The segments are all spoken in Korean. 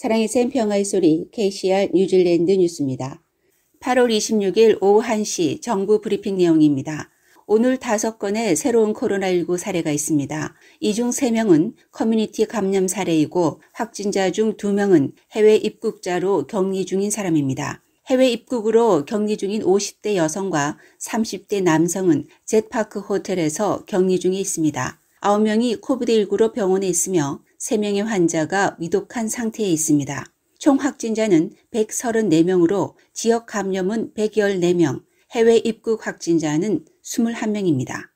사랑의 샘 평화의 소리 KCR 뉴질랜드 뉴스입니다. 8월 26일 오후 1시 정부 브리핑 내용입니다. 오늘 5건의 새로운 코로나19 사례가 있습니다. 이 중 3명은 커뮤니티 감염 사례이고 확진자 중 2명은 해외 입국자로 격리 중인 사람입니다. 해외 입국으로 격리 중인 50대 여성과 30대 남성은 j e 파크 호텔에서 격리 중에 있습니다. 9명이 코비드19로 병원에 있으며 3명의 환자가 위독한 상태에 있습니다. 총 확진자는 134명으로 지역 감염은 114명, 해외 입국 확진자는 21명입니다.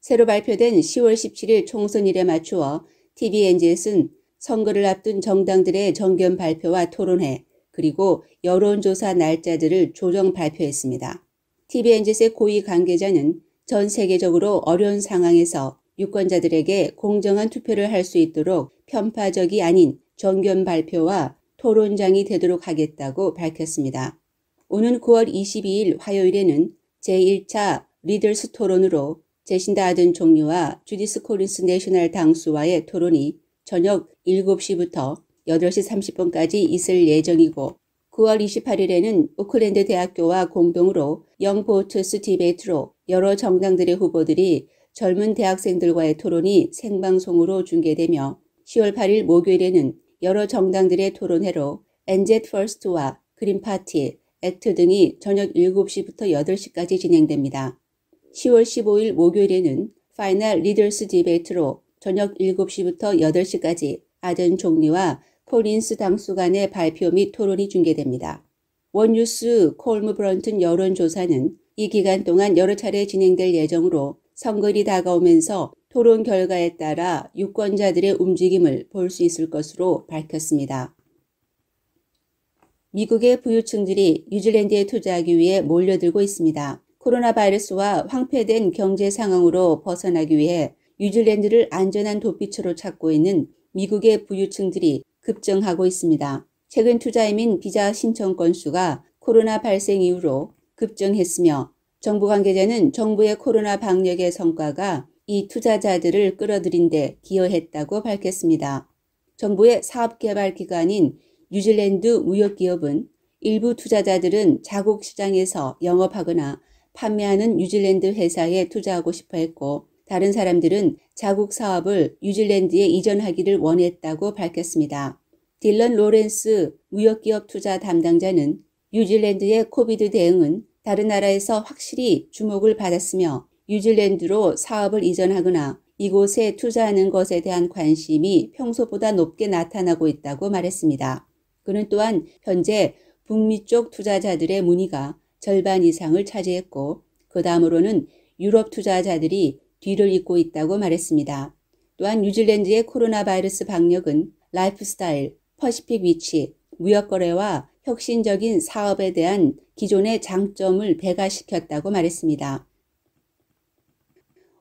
새로 발표된 10월 17일 총선일에 맞추어 TVNGS는 선거를 앞둔 정당들의 정견 발표와 토론회 그리고 여론조사 날짜들을 조정 발표했습니다. t v n g 의 고위 관계자는 전 세계적으로 어려운 상황에서 유권자들에게 공정한 투표를 할 수 있도록 편파적이 아닌 정견 발표와 토론장이 되도록 하겠다고 밝혔습니다. 오는 9월 22일 화요일에는 제1차 리들스 토론으로 제신다 아든 총리와 주디스 코린스 내셔널 당수와의 토론이 저녁 7시부터 8시 30분까지 있을 예정이고 9월 28일에는 오클랜드 대학교와 공동으로 영포트스 디베이트로 여러 정당들의 후보들이 젊은 대학생들과의 토론이 생방송으로 중계되며 10월 8일 목요일에는 여러 정당들의 토론회로 NZ 퍼스트와 그린 파티, 액트 등이 저녁 7시부터 8시까지 진행됩니다. 10월 15일 목요일에는 파이널 리더스 디베이트로 저녁 7시부터 8시까지 아든 총리와 콜린스 당수 간의 발표 및 토론이 중계됩니다. 원뉴스 콜무 브런튼 여론조사는 이 기간 동안 여러 차례 진행될 예정으로 선거일이 다가오면서 토론 결과에 따라 유권자들의 움직임을 볼 수 있을 것으로 밝혔습니다. 미국의 부유층들이 뉴질랜드에 투자하기 위해 몰려들고 있습니다. 코로나 바이러스와 황폐된 경제 상황으로 벗어나기 위해 뉴질랜드를 안전한 도피처로 찾고 있는 미국의 부유층들이 급증하고 있습니다. 최근 투자이민 비자 신청 건수가 코로나 발생 이후로 급증했으며 정부 관계자는 정부의 코로나 방역의 성과가 이 투자자들을 끌어들인 데 기여했다고 밝혔습니다. 정부의 사업개발 기관인 뉴질랜드 무역기업은 일부 투자자들은 자국 시장에서 영업하거나 판매하는 뉴질랜드 회사에 투자하고 싶어 했고 다른 사람들은 자국 사업을 뉴질랜드에 이전하기를 원했다고 밝혔습니다. 딜런 로렌스 무역기업 투자 담당자는 뉴질랜드의 코비드 대응은 다른 나라에서 확실히 주목을 받았으며 뉴질랜드로 사업을 이전하거나 이곳에 투자하는 것에 대한 관심이 평소보다 높게 나타나고 있다고 말했습니다. 그는 또한 현재 북미 쪽 투자자들의 문의가 절반 이상을 차지했고 그 다음으로는 유럽 투자자들이 뒤를 잇고 있다고 말했습니다. 또한 뉴질랜드의 코로나 바이러스 방역은 라이프스타일, 퍼시픽 위치, 무역 거래와 혁신적인 사업에 대한 기존의 장점을 배가시켰다고 말했습니다.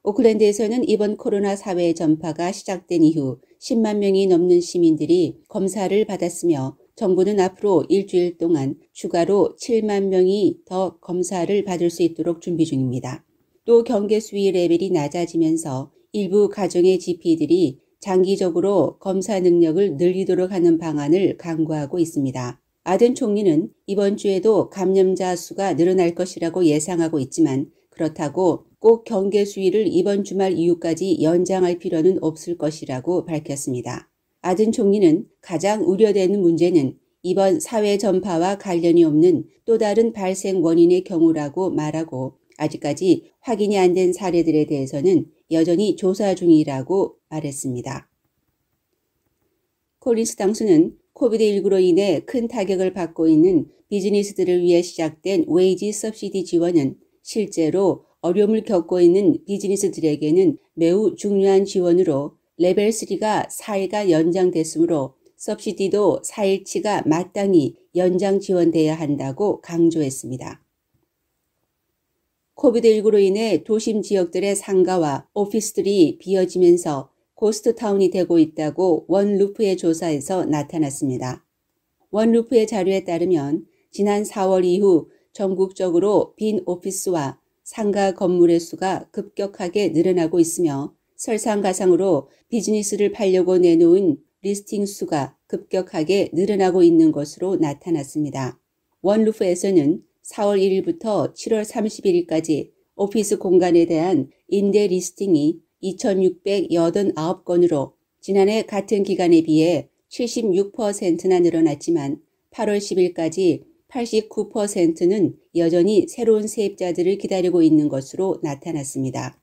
오클랜드에서는 이번 코로나 사회 전파가 시작된 이후 10만 명이 넘는 시민들이 검사를 받았으며 정부는 앞으로 일주일 동안 추가로 7만 명이 더 검사를 받을 수 있도록 준비 중입니다. 또 경계 수위 레벨이 낮아지면서 일부 가정의 GP들이 장기적으로 검사 능력을 늘리도록 하는 방안을 강구하고 있습니다. 아든 총리는 이번 주에도 감염자 수가 늘어날 것이라고 예상하고 있지만 그렇다고 꼭 경계 수위를 이번 주말 이후까지 연장할 필요는 없을 것이라고 밝혔습니다. 아든 총리는 가장 우려되는 문제는 이번 사회 전파와 관련이 없는 또 다른 발생 원인의 경우라고 말하고 아직까지 확인이 안 된 사례들에 대해서는 여전히 조사 중이라고 말했습니다. 콜린스 당수는 코비드19로 인해 큰 타격을 받고 있는 비즈니스들을 위해 시작된 웨이지 서브시디 지원은 실제로 어려움을 겪고 있는 비즈니스들에게는 매우 중요한 지원으로 레벨 3가 4일가 연장됐으므로 서브시디도 4일치가 마땅히 연장 지원돼야 한다고 강조했습니다. 코비드19로 인해 도심 지역들의 상가와 오피스들이 비어지면서 고스트타운이 되고 있다고 원 루프의 조사에서 나타났습니다. 원 루프의 자료에 따르면 지난 4월 이후 전국적으로 빈 오피스와 상가 건물의 수가 급격하게 늘어나고 있으며 설상가상으로 비즈니스를 팔려고 내놓은 리스팅 수가 급격하게 늘어나고 있는 것으로 나타났습니다. 원루프에서는 4월 1일부터 7월 31일까지 오피스 공간에 대한 임대 리스팅이 2,689건으로 지난해 같은 기간에 비해 76%나 늘어났지만 8월 10일까지 89%는 여전히 새로운 세입자들을 기다리고 있는 것으로 나타났습니다.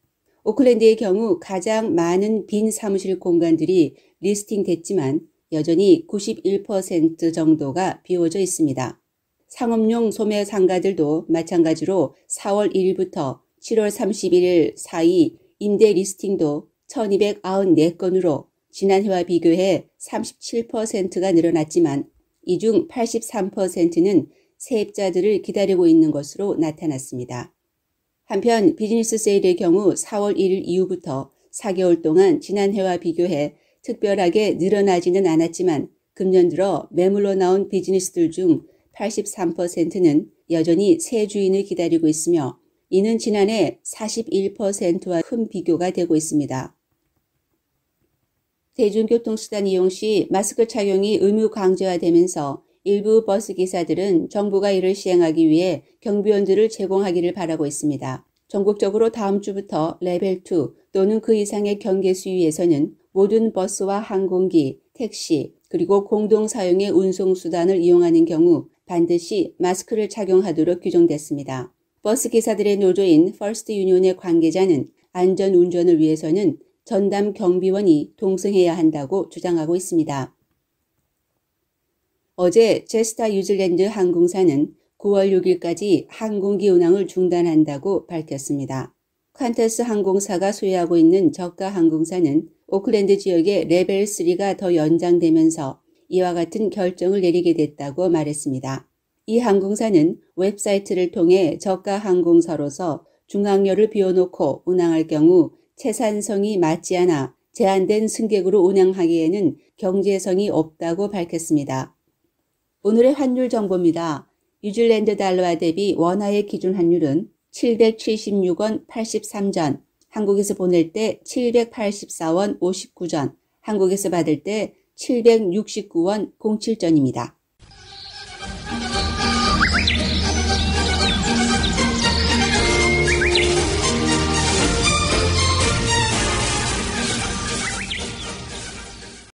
오클랜드의 경우 가장 많은 빈 사무실 공간들이 리스팅됐지만 여전히 91% 정도가 비워져 있습니다. 상업용 소매 상가들도 마찬가지로 4월 1일부터 7월 31일 사이 임대 리스팅도 1294건으로 지난해와 비교해 37%가 늘어났지만 이 중 83%는 세입자들을 기다리고 있는 것으로 나타났습니다. 한편 비즈니스 세일의 경우 4월 1일 이후부터 4개월 동안 지난해와 비교해 특별하게 늘어나지는 않았지만 금년 들어 매물로 나온 비즈니스들 중 83%는 여전히 새 주인을 기다리고 있으며 이는 지난해 41%와 큰 비교가 되고 있습니다. 대중교통수단 이용 시 마스크 착용이 의무 강제화되면서 일부 버스 기사들은 정부가 이를 시행하기 위해 경비원들을 제공하기를 바라고 있습니다. 전국적으로 다음 주부터 레벨 2 또는 그 이상의 경계 수위에서는 모든 버스와 항공기, 택시, 그리고 공동 사용의 운송수단을 이용하는 경우 반드시 마스크를 착용하도록 규정됐습니다. 버스기사들의 노조인 퍼스트 유니온의 관계자는 안전 운전을 위해서는 전담 경비원이 동승해야 한다고 주장하고 있습니다. 어제 제스타 뉴질랜드 항공사는 9월 6일까지 항공기 운항을 중단한다고 밝혔습니다. 칸테스 항공사가 소유하고 있는 저가 항공사는 오클랜드 지역의 레벨 3가 더 연장되면서 이와 같은 결정을 내리게 됐다고 말했습니다. 이 항공사는 웹사이트를 통해 저가 항공사로서 중항료를 비워놓고 운항할 경우 채산성이 맞지 않아 제한된 승객으로 운항하기에는 경제성이 없다고 밝혔습니다. 오늘의 환율 정보입니다. 뉴질랜드 달러와 대비 원화의 기준 환율은 776원 83전, 한국에서 보낼 때 784원 59전, 한국에서 받을 때 769원 07전입니다.